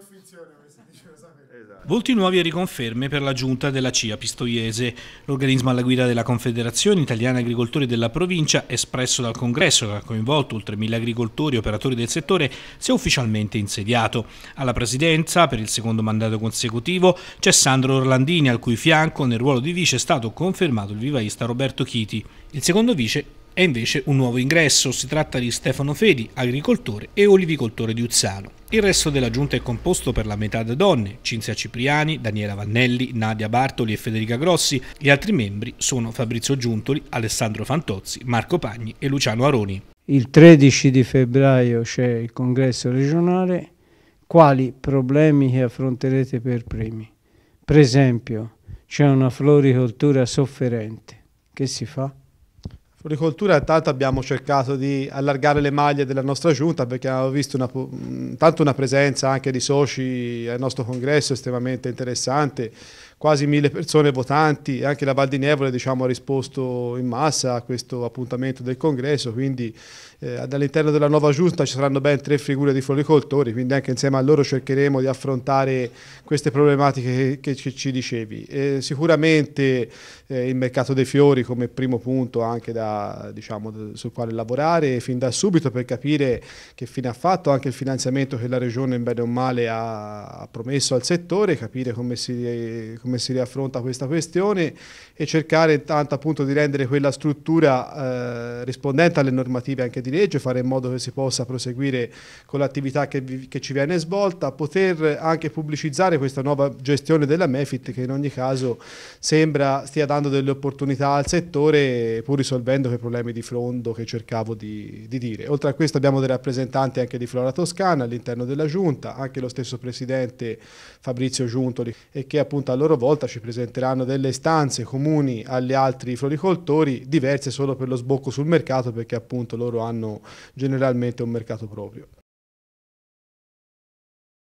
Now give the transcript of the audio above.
professione, come si diceva sapere. Esatto. Volti nuovi e riconferme per la giunta della CIA Pistoiese. L'organismo alla guida della Confederazione Italiana Agricoltori della provincia, espresso dal congresso che ha coinvolto oltre mille agricoltori e operatori del settore, si è ufficialmente insediato. Alla presidenza, per il secondo mandato consecutivo, c'è Sandro Orlandini, al cui fianco, nel ruolo di vice, è stato confermato il vivaista Roberto Chiti. Il secondo vice è invece un nuovo ingresso, si tratta di Stefano Fedi, agricoltore e olivicoltore di Uzzano. Il resto della giunta è composto per la metà da donne, Cinzia Cipriani, Daniela Vannelli, Nadia Bartoli e Federica Grossi. Gli altri membri sono Fabrizio Giuntoli, Alessandro Fantozzi, Marco Pagni e Luciano Aroni. Il 13 di febbraio c'è il congresso regionale. Quali problemi che affronterete per primi? Per esempio, c'è una floricoltura sofferente. Che si fa? Floricoltura intanto abbiamo cercato di allargare le maglie della nostra giunta perché abbiamo visto una, tanto una presenza anche di soci al nostro congresso estremamente interessante, quasi mille persone votanti e anche la Val di Nievole diciamo, ha risposto in massa a questo appuntamento del congresso, quindi eh, all'interno della nuova giunta ci saranno ben tre figure di floricoltori, quindi anche insieme a loro cercheremo di affrontare queste problematiche che, che ci dicevi. Eh, sicuramente eh, il mercato dei fiori come primo punto anche da diciamo, sul quale lavorare fin da subito per capire che fine ha fatto anche il finanziamento che la Regione in bene o male ha, ha promesso al settore, capire come si, come si, riaffronta questa questione e cercare intanto appunto di rendere quella struttura eh, rispondente alle normative anche di legge, fare in modo che si possa proseguire con l'attività che, che ci viene svolta, poter anche pubblicizzare questa nuova gestione della MEFIT che in ogni caso sembra stia dando delle opportunità al settore pur risolvendo risolvendo quei problemi di frondo che cercavo di, di dire. Oltre a questo abbiamo dei rappresentanti anche di Flora Toscana all'interno della Giunta, anche lo stesso Presidente Fabrizio Giuntoli e che appunto a loro volta ci presenteranno delle stanze comuni agli altri floricoltori diverse solo per lo sbocco sul mercato perché appunto loro hanno generalmente un mercato proprio.